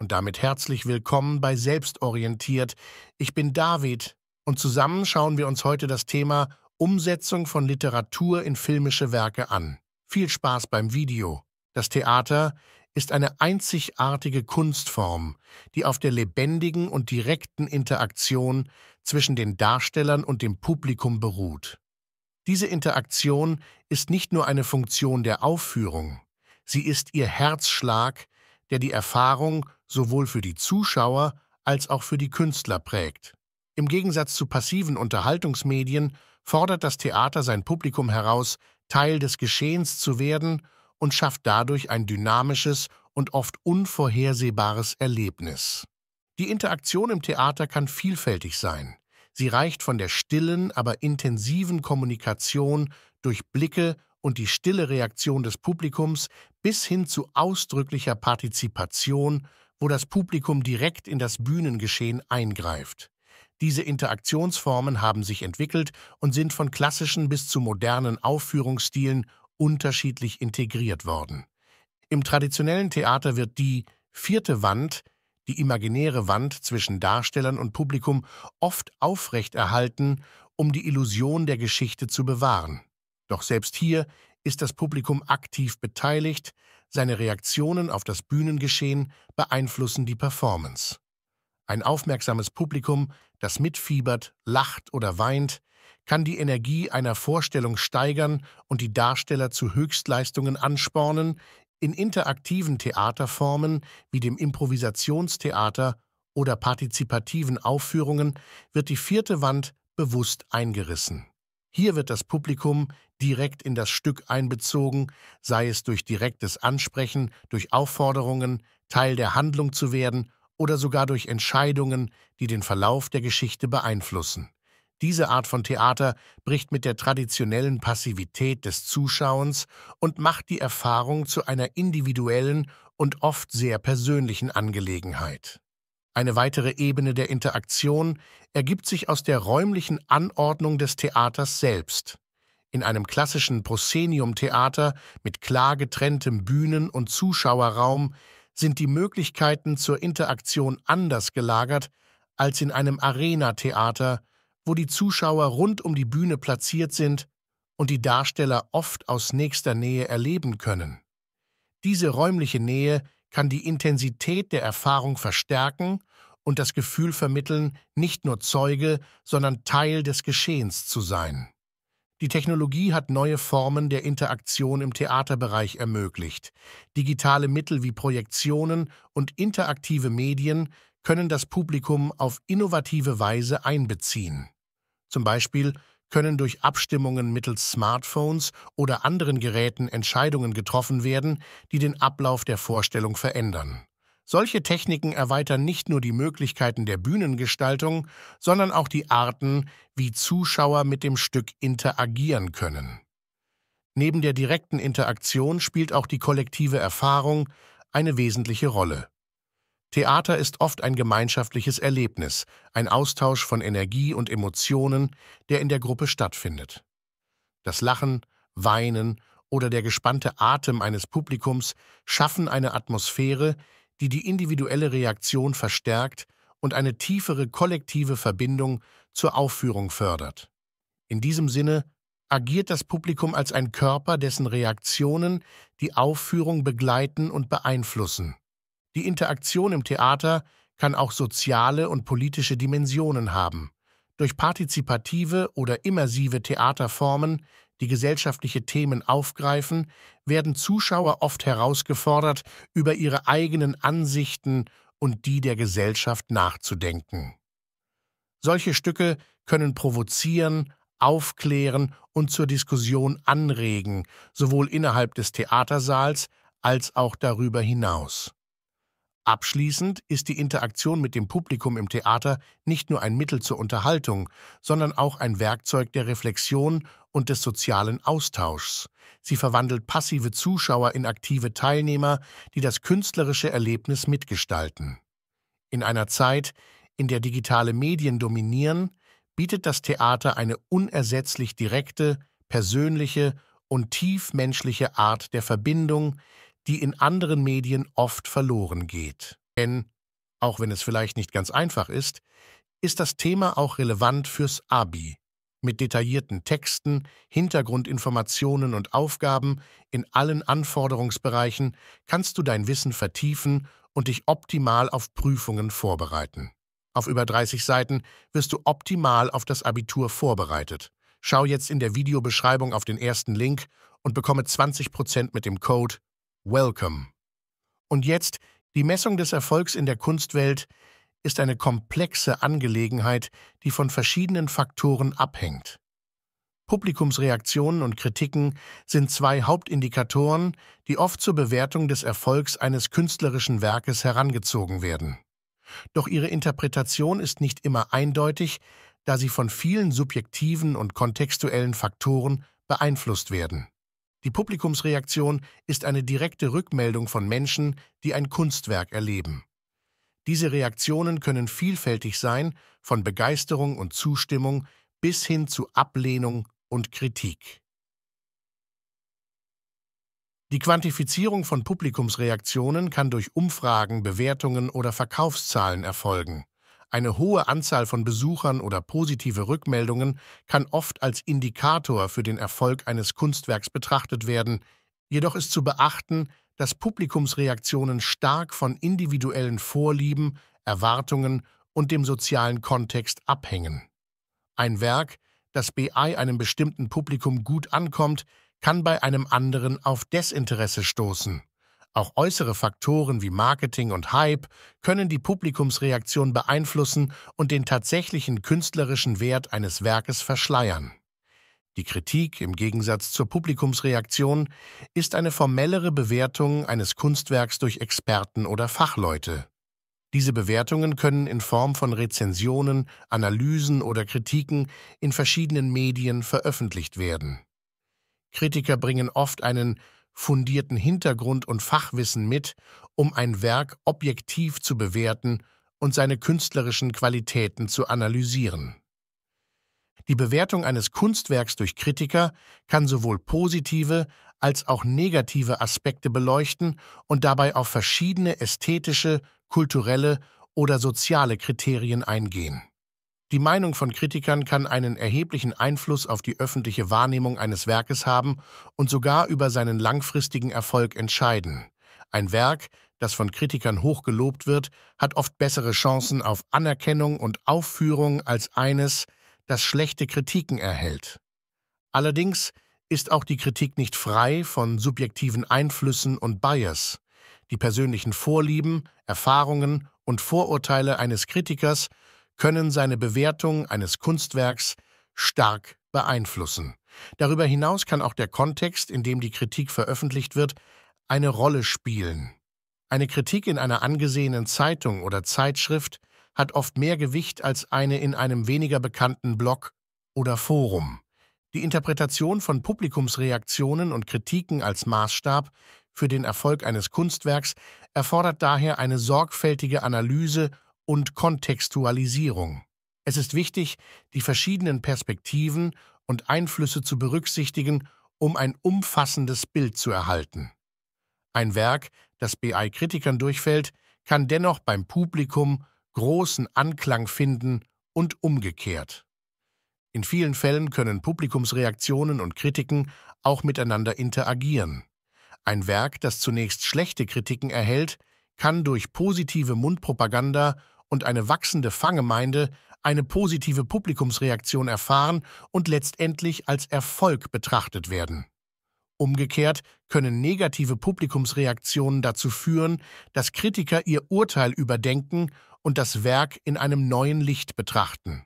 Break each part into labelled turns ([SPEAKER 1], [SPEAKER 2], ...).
[SPEAKER 1] Und damit herzlich willkommen bei Selbstorientiert. Ich bin David und zusammen schauen wir uns heute das Thema Umsetzung von Literatur in filmische Werke an. Viel Spaß beim Video. Das Theater ist eine einzigartige Kunstform, die auf der lebendigen und direkten Interaktion zwischen den Darstellern und dem Publikum beruht. Diese Interaktion ist nicht nur eine Funktion der Aufführung, sie ist ihr Herzschlag, der die Erfahrung sowohl für die Zuschauer als auch für die Künstler prägt. Im Gegensatz zu passiven Unterhaltungsmedien fordert das Theater sein Publikum heraus, Teil des Geschehens zu werden und schafft dadurch ein dynamisches und oft unvorhersehbares Erlebnis. Die Interaktion im Theater kann vielfältig sein. Sie reicht von der stillen, aber intensiven Kommunikation durch Blicke und die stille Reaktion des Publikums bis hin zu ausdrücklicher Partizipation wo das Publikum direkt in das Bühnengeschehen eingreift. Diese Interaktionsformen haben sich entwickelt und sind von klassischen bis zu modernen Aufführungsstilen unterschiedlich integriert worden. Im traditionellen Theater wird die vierte Wand, die imaginäre Wand zwischen Darstellern und Publikum, oft aufrechterhalten, um die Illusion der Geschichte zu bewahren. Doch selbst hier ist das Publikum aktiv beteiligt, seine Reaktionen auf das Bühnengeschehen beeinflussen die Performance. Ein aufmerksames Publikum, das mitfiebert, lacht oder weint, kann die Energie einer Vorstellung steigern und die Darsteller zu Höchstleistungen anspornen, in interaktiven Theaterformen wie dem Improvisationstheater oder partizipativen Aufführungen wird die vierte Wand bewusst eingerissen. Hier wird das Publikum direkt in das Stück einbezogen, sei es durch direktes Ansprechen, durch Aufforderungen, Teil der Handlung zu werden oder sogar durch Entscheidungen, die den Verlauf der Geschichte beeinflussen. Diese Art von Theater bricht mit der traditionellen Passivität des Zuschauens und macht die Erfahrung zu einer individuellen und oft sehr persönlichen Angelegenheit. Eine weitere Ebene der Interaktion ergibt sich aus der räumlichen Anordnung des Theaters selbst in einem klassischen Proscenium-Theater mit klar getrenntem Bühnen- und Zuschauerraum sind die Möglichkeiten zur Interaktion anders gelagert als in einem Arena-Theater, wo die Zuschauer rund um die Bühne platziert sind und die Darsteller oft aus nächster Nähe erleben können. Diese räumliche Nähe kann die Intensität der Erfahrung verstärken und das Gefühl vermitteln, nicht nur Zeuge, sondern Teil des Geschehens zu sein. Die Technologie hat neue Formen der Interaktion im Theaterbereich ermöglicht. Digitale Mittel wie Projektionen und interaktive Medien können das Publikum auf innovative Weise einbeziehen. Zum Beispiel können durch Abstimmungen mittels Smartphones oder anderen Geräten Entscheidungen getroffen werden, die den Ablauf der Vorstellung verändern. Solche Techniken erweitern nicht nur die Möglichkeiten der Bühnengestaltung, sondern auch die Arten, wie Zuschauer mit dem Stück interagieren können. Neben der direkten Interaktion spielt auch die kollektive Erfahrung eine wesentliche Rolle. Theater ist oft ein gemeinschaftliches Erlebnis, ein Austausch von Energie und Emotionen, der in der Gruppe stattfindet. Das Lachen, Weinen oder der gespannte Atem eines Publikums schaffen eine Atmosphäre, die die individuelle Reaktion verstärkt und eine tiefere kollektive Verbindung zur Aufführung fördert. In diesem Sinne agiert das Publikum als ein Körper, dessen Reaktionen die Aufführung begleiten und beeinflussen. Die Interaktion im Theater kann auch soziale und politische Dimensionen haben. Durch partizipative oder immersive Theaterformen die gesellschaftliche Themen aufgreifen, werden Zuschauer oft herausgefordert, über ihre eigenen Ansichten und die der Gesellschaft nachzudenken. Solche Stücke können provozieren, aufklären und zur Diskussion anregen, sowohl innerhalb des Theatersaals als auch darüber hinaus. Abschließend ist die Interaktion mit dem Publikum im Theater nicht nur ein Mittel zur Unterhaltung, sondern auch ein Werkzeug der Reflexion und des sozialen Austauschs. Sie verwandelt passive Zuschauer in aktive Teilnehmer, die das künstlerische Erlebnis mitgestalten. In einer Zeit, in der digitale Medien dominieren, bietet das Theater eine unersetzlich direkte, persönliche und tiefmenschliche Art der Verbindung, die in anderen Medien oft verloren geht. Denn, auch wenn es vielleicht nicht ganz einfach ist, ist das Thema auch relevant fürs ABI, mit detaillierten Texten, Hintergrundinformationen und Aufgaben in allen Anforderungsbereichen kannst du dein Wissen vertiefen und dich optimal auf Prüfungen vorbereiten. Auf über 30 Seiten wirst du optimal auf das Abitur vorbereitet. Schau jetzt in der Videobeschreibung auf den ersten Link und bekomme 20% mit dem Code WELCOME. Und jetzt die Messung des Erfolgs in der Kunstwelt ist eine komplexe Angelegenheit, die von verschiedenen Faktoren abhängt. Publikumsreaktionen und Kritiken sind zwei Hauptindikatoren, die oft zur Bewertung des Erfolgs eines künstlerischen Werkes herangezogen werden. Doch ihre Interpretation ist nicht immer eindeutig, da sie von vielen subjektiven und kontextuellen Faktoren beeinflusst werden. Die Publikumsreaktion ist eine direkte Rückmeldung von Menschen, die ein Kunstwerk erleben. Diese Reaktionen können vielfältig sein, von Begeisterung und Zustimmung bis hin zu Ablehnung und Kritik. Die Quantifizierung von Publikumsreaktionen kann durch Umfragen, Bewertungen oder Verkaufszahlen erfolgen. Eine hohe Anzahl von Besuchern oder positive Rückmeldungen kann oft als Indikator für den Erfolg eines Kunstwerks betrachtet werden, jedoch ist zu beachten, dass Publikumsreaktionen stark von individuellen Vorlieben, Erwartungen und dem sozialen Kontext abhängen. Ein Werk, das bei einem bestimmten Publikum gut ankommt, kann bei einem anderen auf Desinteresse stoßen. Auch äußere Faktoren wie Marketing und Hype können die Publikumsreaktion beeinflussen und den tatsächlichen künstlerischen Wert eines Werkes verschleiern. Die Kritik, im Gegensatz zur Publikumsreaktion, ist eine formellere Bewertung eines Kunstwerks durch Experten oder Fachleute. Diese Bewertungen können in Form von Rezensionen, Analysen oder Kritiken in verschiedenen Medien veröffentlicht werden. Kritiker bringen oft einen fundierten Hintergrund und Fachwissen mit, um ein Werk objektiv zu bewerten und seine künstlerischen Qualitäten zu analysieren. Die Bewertung eines Kunstwerks durch Kritiker kann sowohl positive als auch negative Aspekte beleuchten und dabei auf verschiedene ästhetische, kulturelle oder soziale Kriterien eingehen. Die Meinung von Kritikern kann einen erheblichen Einfluss auf die öffentliche Wahrnehmung eines Werkes haben und sogar über seinen langfristigen Erfolg entscheiden. Ein Werk, das von Kritikern hoch gelobt wird, hat oft bessere Chancen auf Anerkennung und Aufführung als eines, das schlechte Kritiken erhält. Allerdings ist auch die Kritik nicht frei von subjektiven Einflüssen und Bias. Die persönlichen Vorlieben, Erfahrungen und Vorurteile eines Kritikers können seine Bewertung eines Kunstwerks stark beeinflussen. Darüber hinaus kann auch der Kontext, in dem die Kritik veröffentlicht wird, eine Rolle spielen. Eine Kritik in einer angesehenen Zeitung oder Zeitschrift hat oft mehr Gewicht als eine in einem weniger bekannten Blog oder Forum. Die Interpretation von Publikumsreaktionen und Kritiken als Maßstab für den Erfolg eines Kunstwerks erfordert daher eine sorgfältige Analyse und Kontextualisierung. Es ist wichtig, die verschiedenen Perspektiven und Einflüsse zu berücksichtigen, um ein umfassendes Bild zu erhalten. Ein Werk, das BI-Kritikern durchfällt, kann dennoch beim Publikum großen Anklang finden und umgekehrt. In vielen Fällen können Publikumsreaktionen und Kritiken auch miteinander interagieren. Ein Werk, das zunächst schlechte Kritiken erhält, kann durch positive Mundpropaganda und eine wachsende Fangemeinde eine positive Publikumsreaktion erfahren und letztendlich als Erfolg betrachtet werden. Umgekehrt können negative Publikumsreaktionen dazu führen, dass Kritiker ihr Urteil überdenken und das Werk in einem neuen Licht betrachten.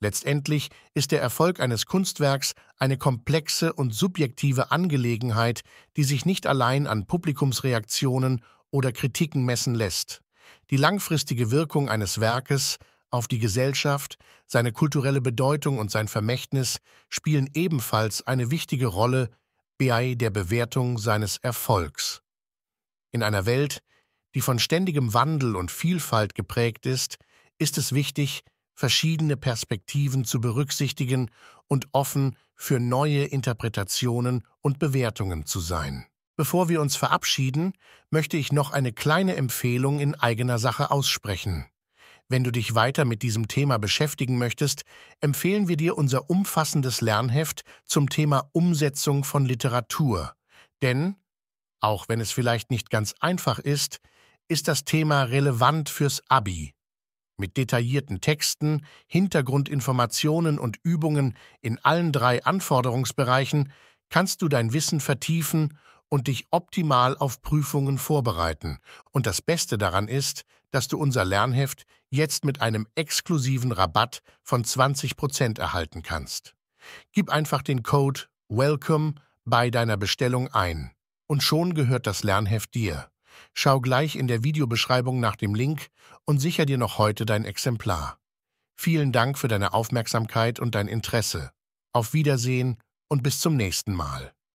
[SPEAKER 1] Letztendlich ist der Erfolg eines Kunstwerks eine komplexe und subjektive Angelegenheit, die sich nicht allein an Publikumsreaktionen oder Kritiken messen lässt. Die langfristige Wirkung eines Werkes auf die Gesellschaft, seine kulturelle Bedeutung und sein Vermächtnis spielen ebenfalls eine wichtige Rolle bei der Bewertung seines Erfolgs. In einer Welt, die von ständigem Wandel und Vielfalt geprägt ist, ist es wichtig, verschiedene Perspektiven zu berücksichtigen und offen für neue Interpretationen und Bewertungen zu sein. Bevor wir uns verabschieden, möchte ich noch eine kleine Empfehlung in eigener Sache aussprechen. Wenn du dich weiter mit diesem Thema beschäftigen möchtest, empfehlen wir dir unser umfassendes Lernheft zum Thema Umsetzung von Literatur. Denn, auch wenn es vielleicht nicht ganz einfach ist, ist das Thema relevant fürs ABI. Mit detaillierten Texten, Hintergrundinformationen und Übungen in allen drei Anforderungsbereichen kannst du dein Wissen vertiefen und dich optimal auf Prüfungen vorbereiten. Und das Beste daran ist, dass du unser Lernheft jetzt mit einem exklusiven Rabatt von 20% erhalten kannst. Gib einfach den Code WELCOME bei deiner Bestellung ein und schon gehört das Lernheft dir. Schau gleich in der Videobeschreibung nach dem Link und sicher dir noch heute dein Exemplar. Vielen Dank für deine Aufmerksamkeit und dein Interesse. Auf Wiedersehen und bis zum nächsten Mal.